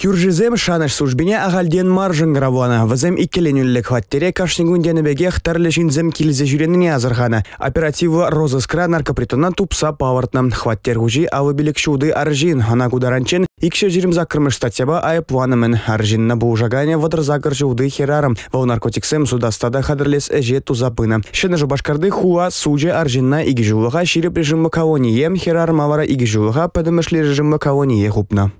Кюржизем шаныш сужбіне ағалден маржын гравуана. Вазем икеленюлік хаттере кашнигун денебеге хтарлешінзем келізе жүреніне азырхана. Оперативы розыскра наркопритона тупса павартнам. Хваттер ғужи авыбілік шуды аржин. Ана кударанчен икше жирім закрымыш статьяба айыпланымын. Аржинна вадыр вадырзакыр жуды херарым. Вау наркотиксем стада хадырлес әже тузапына. Шыны жубашкарды хуа суже аржинна жулыға ширіп режимі ем херарым авара жулыға пәдімішлі режим каоние хупна.